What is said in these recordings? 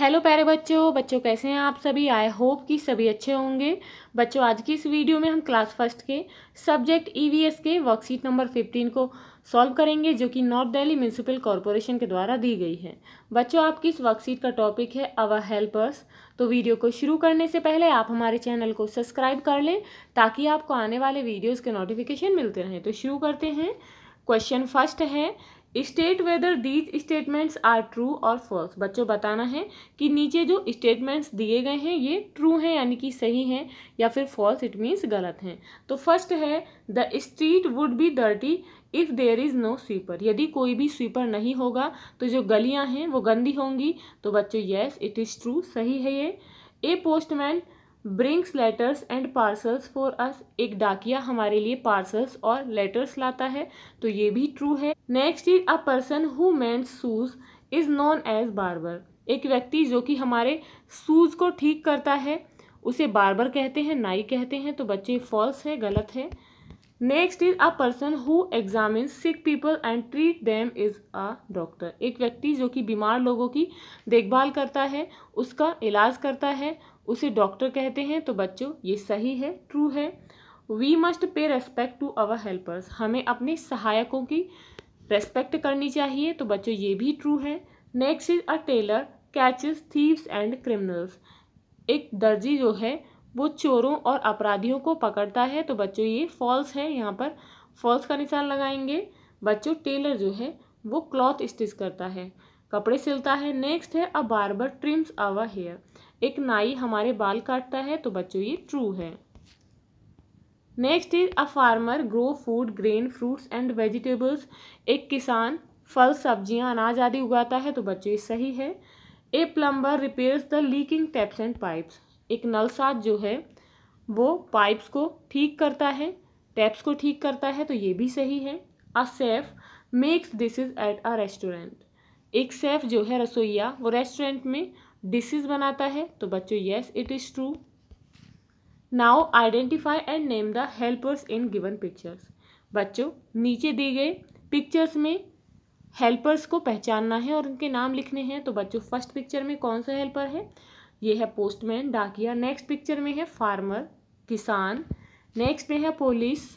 Hello प्यारे बच्चों बच्चों कैसे हैं आप सभी आई होप कि सभी अच्छे होंगे बच्चों आज की इस वीडियो में हम क्लास फर्स्ट के सब्जेक्ट ईवीएस e के वर्कशीट नंबर फिफ्टीन को सॉल्व करेंगे जो कि नॉर्थ दिल्ली म्यूनसिपल कॉरपोरेशन के द्वारा दी गई है बच्चों आपकी इस वर्कशीट का टॉपिक है अवर हेल्पर्स तो वीडियो को शुरू करने से पहले आप हमारे चैनल को सब्सक्राइब कर लें ताकि आपको आने वाले वीडियोज़ के नोटिफिकेशन मिलते रहें तो शुरू करते हैं क्वेश्चन फर्स्ट है state whether these statements are true और फॉल्स बच्चों बताना है कि नीचे जो स्टेटमेंट्स दिए गए हैं ये ट्रू हैं यानी कि सही हैं या फिर फॉल्स इट मीन्स गलत हैं तो फर्स्ट है the street would be dirty if there is no sweeper यदि कोई भी स्वीपर नहीं होगा तो जो गलियां हैं वो गंदी होंगी तो बच्चों येस इट इज़ ट्रू सही है ये a postman brings letters and parcels for us एक डाकिया हमारे लिए पार्सल्स और लेटर्स लाता है तो ये भी ट्रू है next is a person who मैं shoes is known as barber एक व्यक्ति जो कि हमारे सूज को ठीक करता है उसे बार्बर कहते हैं नाई कहते हैं तो बच्चे फॉल्स है गलत है next is a person who examine sick people and treat them is a doctor एक व्यक्ति जो कि बीमार लोगों की देखभाल करता है उसका इलाज करता है उसे डॉक्टर कहते हैं तो बच्चों ये सही है ट्रू है we must pay respect to our helpers हमें अपने सहायकों की रेस्पेक्ट करनी चाहिए तो बच्चों ये भी ट्रू है next is a tailor catches thieves and criminals एक दर्जी जो है वो चोरों और अपराधियों को पकड़ता है तो बच्चों ये फॉल्स है यहाँ पर फॉल्स का निशान लगाएंगे बच्चों टेलर जो है वो क्लॉथ स्टिच करता है कपड़े सिलता है नेक्स्ट है a barber trims our hair एक नाई हमारे बाल काटता है तो बच्चों ये ट्रू है next is a farmer grow food grain fruits and vegetables एक किसान फल सब्जियां अनाज आदि उगाता है तो बच्चों ये सही है a plumber repairs the leaking taps and pipes एक नलसाज जो है वो पाइप्स को ठीक करता है टैप्स को ठीक करता है तो ये भी सही है a chef makes dishes at a restaurant एक सेफ जो है रसोईया वो रेस्टोरेंट में डिशेज बनाता है तो बच्चों yes it is true now identify and name the helpers in given pictures बच्चों नीचे दी गए पिक्चर्स में हेल्पर्स को पहचानना है और उनके नाम लिखने हैं तो बच्चों फर्स्ट पिक्चर में कौन सा हेल्पर है ये है पोस्टमैन डाकिया नेक्स्ट पिक्चर में है फार्मर किसान नेक्स्ट में है पुलिस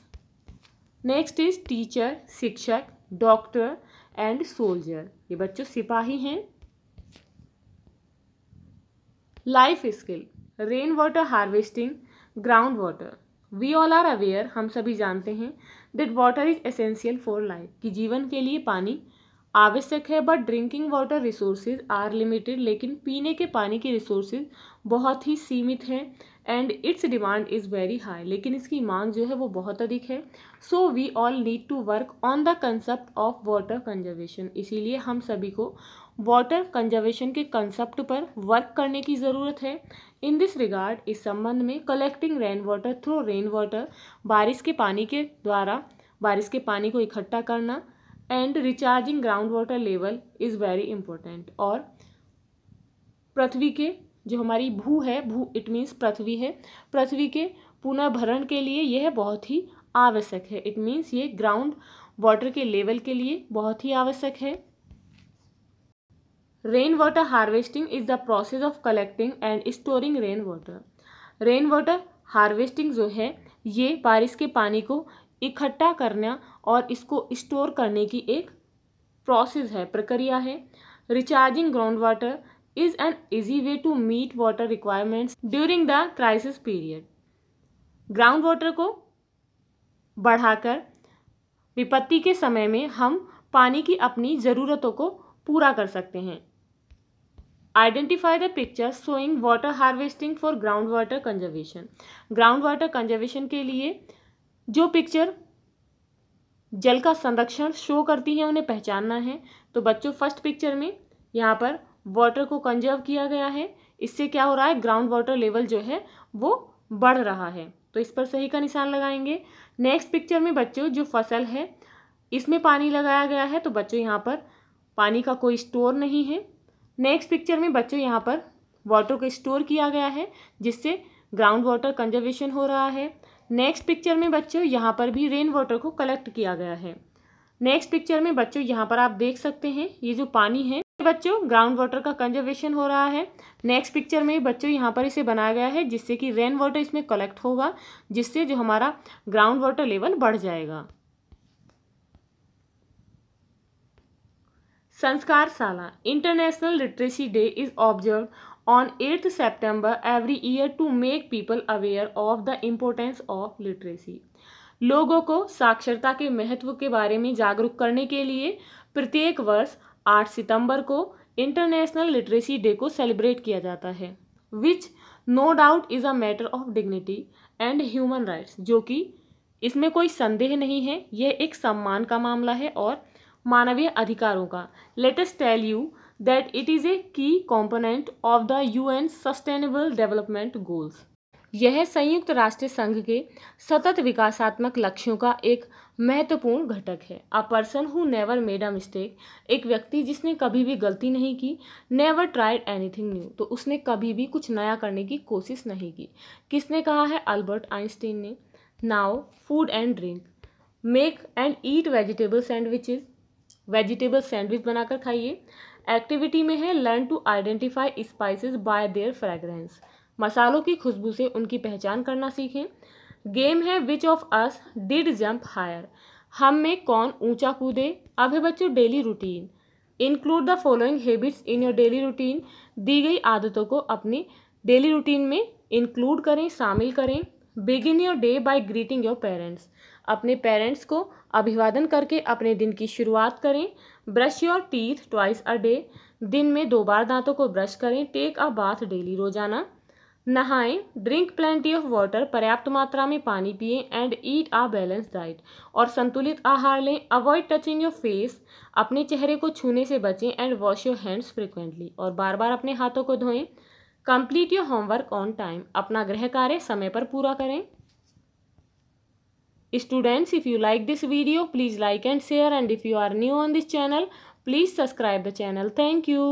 नेक्स्ट इज टीचर शिक्षक डॉक्टर एंड सोल्जर ये बच्चों सिपाही हैं life skill rain water harvesting ground water we all are aware हम सभी जानते हैं that water is essential for life कि जीवन के लिए पानी आवश्यक है but drinking water resources are limited लेकिन पीने के पानी की रिसोर्सेज बहुत ही सीमित हैं and its demand is very high लेकिन इसकी मांग जो है वो बहुत अधिक है so we all need to work on the concept of water conservation इसीलिए हम सभी को वाटर कंजर्वेशन के कंसेप्ट पर वर्क करने की ज़रूरत है इन दिस रिगार्ड इस संबंध में collecting rain water through rain water बारिश के पानी के द्वारा बारिश के पानी को इकट्ठा करना and recharging ground water level is very important और पृथ्वी के जो हमारी भू है भू इट मीन्स पृथ्वी है पृथ्वी के पुनर्भरण के लिए यह बहुत ही आवश्यक है इट मीन्स ये ग्राउंड वाटर के लेवल के लिए बहुत ही आवश्यक है rain water harvesting is the process of collecting and storing rain water rain water harvesting जो है ये बारिश के पानी को इकट्ठा करना और इसको स्टोर करने की एक प्रोसेस है प्रक्रिया है recharging ground water is an easy way to meet water requirements during the crisis period ground water को बढ़ाकर विपत्ति के समय में हम पानी की अपनी ज़रूरतों को पूरा कर सकते हैं identify the picture showing water harvesting for ground water conservation ground water conservation के लिए जो पिक्चर जल का संरक्षण शो करती है उन्हें पहचानना है तो बच्चों फर्स्ट पिक्चर में यहाँ पर वाटर को कंजर्व किया गया है इससे क्या हो रहा है ग्राउंड वाटर लेवल जो है वो बढ़ रहा है तो इस पर सही का निशान लगाएंगे नेक्स्ट पिक्चर में बच्चों जो फसल है इसमें पानी लगाया गया है तो बच्चों यहाँ पर पानी का कोई स्टोर नहीं है नेक्स्ट पिक्चर में बच्चों यहाँ पर वाटर को स्टोर किया गया है जिससे ग्राउंड वाटर कंजर्वेशन हो रहा है नेक्स्ट पिक्चर में बच्चों यहाँ पर भी रेन वाटर को कलेक्ट किया गया है नेक्स्ट पिक्चर में बच्चों यहाँ पर आप देख सकते हैं ये जो पानी है बच्चों ग्राउंड वाटर का कंजर्वेशन हो रहा है नेक्स्ट पिक्चर में बच्चों यहाँ पर इसे बनाया गया है जिससे कि रेन वाटर इसमें कलेक्ट होगा जिससे जो हमारा ग्राउंड वाटर लेवल बढ़ जाएगा संस्कार साला international literacy day is observe on 8th September every year to make people aware of the importance of literacy. लोगों को साक्षरता के महत्व के बारे में जागरूक करने के लिए प्रत्येक वर्ष 8 सितंबर को इंटरनेशनल लिटरेसी डे को सेलिब्रेट किया जाता है which no doubt is a matter of dignity and human rights जो कि इसमें कोई संदेह नहीं है यह एक सम्मान का मामला है और मानवीय अधिकारों का let us tell you that it is a key component of the UN Sustainable Development Goals. यह संयुक्त राष्ट्र संघ के सतत विकासात्मक लक्ष्यों का एक महत्वपूर्ण घटक है a person who never made a mistake एक व्यक्ति जिसने कभी भी गलती नहीं की नेवर ट्राइड एनीथिंग न्यू तो उसने कभी भी कुछ नया करने की कोशिश नहीं की किसने कहा है अल्बर्ट आइंस्टीन ने now food and drink make and eat vegetable sandwiches vegetable sandwich बनाकर खाइए एक्टिविटी में है learn to identify spices by their fragrance मसालों की खुशबू से उनकी पहचान करना सीखें गेम है which of us did jump higher हम में कौन ऊंचा कूदे अब है बच्चों daily routine include the following habits in your daily routine दी गई आदतों को अपनी डेली रूटीन में इंक्लूड करें शामिल करें begin your day by greeting your parents अपने पेरेंट्स को अभिवादन करके अपने दिन की शुरुआत करें brush your teeth twice a day दिन में दो बार दांतों को ब्रश करें टेक अ बाथ डेली रोजाना नहाएं ड्रिंक प्लेंटी ऑफ वाटर पर्याप्त मात्रा में पानी पिए and eat a balance diet और संतुलित आहार लें अवॉइड टचिंग योर फेस अपने चेहरे को छूने से बचें and wash your hands frequently और बार बार अपने हाथों को धोएं complete your homework on time अपना गृह कार्य समय पर पूरा करें students if you like this video please like and share and if you are new on this channel please subscribe the channel thank you